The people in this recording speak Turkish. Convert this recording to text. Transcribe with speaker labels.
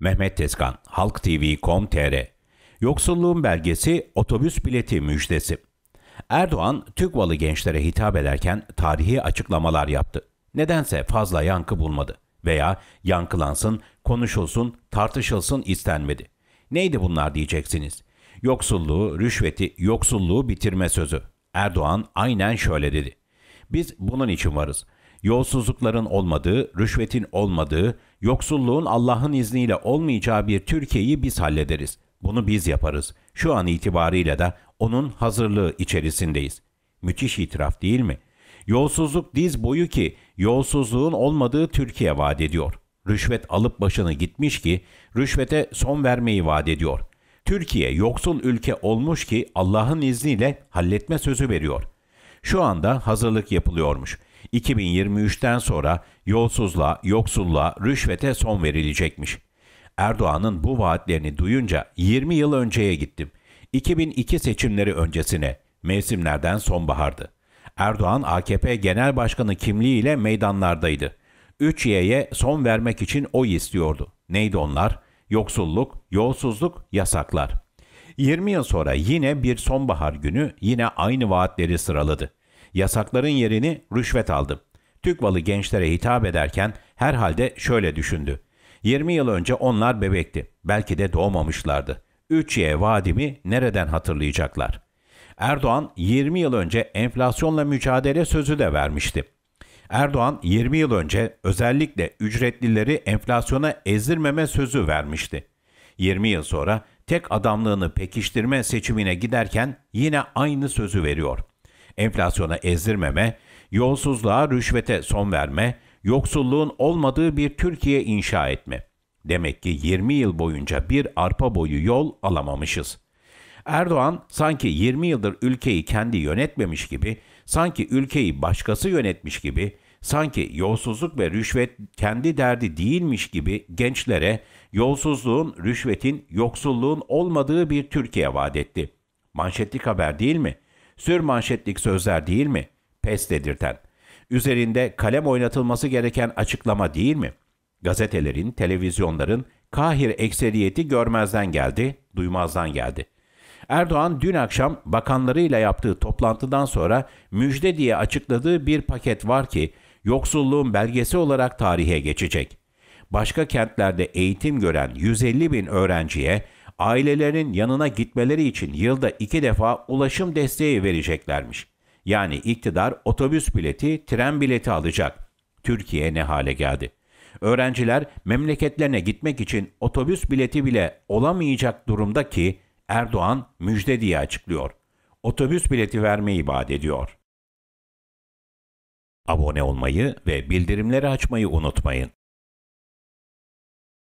Speaker 1: Mehmet Tezkan, halktv.com.tr Yoksulluğun belgesi otobüs bileti müjdesi. Erdoğan, Türkvalı gençlere hitap ederken tarihi açıklamalar yaptı. Nedense fazla yankı bulmadı veya yankılansın, konuşulsun, tartışılsın istenmedi. Neydi bunlar diyeceksiniz. Yoksulluğu, rüşveti, yoksulluğu bitirme sözü. Erdoğan aynen şöyle dedi. Biz bunun için varız yolsuzlukların olmadığı, rüşvetin olmadığı, yoksulluğun Allah'ın izniyle olmayacağı bir Türkiye'yi biz hallederiz. Bunu biz yaparız. Şu an itibarıyla da onun hazırlığı içerisindeyiz. Müthiş itiraf değil mi? Yolsuzluk diz boyu ki yolsuzluğun olmadığı Türkiye vaat ediyor. Rüşvet alıp başını gitmiş ki rüşvete son vermeyi vaat ediyor. Türkiye yoksul ülke olmuş ki Allah'ın izniyle halletme sözü veriyor. Şu anda hazırlık yapılıyormuş. 2023'ten sonra yolsuzluğa, yoksulluğa, rüşvete son verilecekmiş. Erdoğan'ın bu vaatlerini duyunca 20 yıl önceye gittim. 2002 seçimleri öncesine, mevsimlerden sonbahardı. Erdoğan AKP Genel Başkanı kimliğiyle meydanlardaydı. 3Y'ye son vermek için oy istiyordu. Neydi onlar? Yoksulluk, yolsuzluk, yasaklar. 20 yıl sonra yine bir sonbahar günü yine aynı vaatleri sıraladı yasakların yerini rüşvet aldı. TÜKVAL'ı gençlere hitap ederken herhalde şöyle düşündü. 20 yıl önce onlar bebekti. Belki de doğmamışlardı. 3Y vadimi nereden hatırlayacaklar? Erdoğan 20 yıl önce enflasyonla mücadele sözü de vermişti. Erdoğan 20 yıl önce özellikle ücretlileri enflasyona ezdirmeme sözü vermişti. 20 yıl sonra tek adamlığını pekiştirme seçimine giderken yine aynı sözü veriyor.'' enflasyona ezdirmeme, yolsuzluğa, rüşvete son verme, yoksulluğun olmadığı bir Türkiye inşa etme. Demek ki 20 yıl boyunca bir arpa boyu yol alamamışız. Erdoğan sanki 20 yıldır ülkeyi kendi yönetmemiş gibi, sanki ülkeyi başkası yönetmiş gibi, sanki yolsuzluk ve rüşvet kendi derdi değilmiş gibi gençlere yolsuzluğun, rüşvetin, yoksulluğun olmadığı bir Türkiye vaat etti. Manşetlik haber değil mi?'' Sür manşetlik sözler değil mi? Pes dedirten. Üzerinde kalem oynatılması gereken açıklama değil mi? Gazetelerin, televizyonların Kahir ekseriyeti görmezden geldi, duymazdan geldi. Erdoğan dün akşam bakanlarıyla yaptığı toplantıdan sonra müjde diye açıkladığı bir paket var ki yoksulluğun belgesi olarak tarihe geçecek. Başka kentlerde eğitim gören 150 bin öğrenciye ailelerin yanına gitmeleri için yılda iki defa ulaşım desteği vereceklermiş. Yani iktidar otobüs bileti, tren bileti alacak. Türkiye ne hale geldi? Öğrenciler memleketlerine gitmek için otobüs bileti bile olamayacak durumda ki Erdoğan müjde diye açıklıyor. Otobüs bileti vermeyi vaat ediyor. Abone olmayı ve bildirimleri açmayı unutmayın.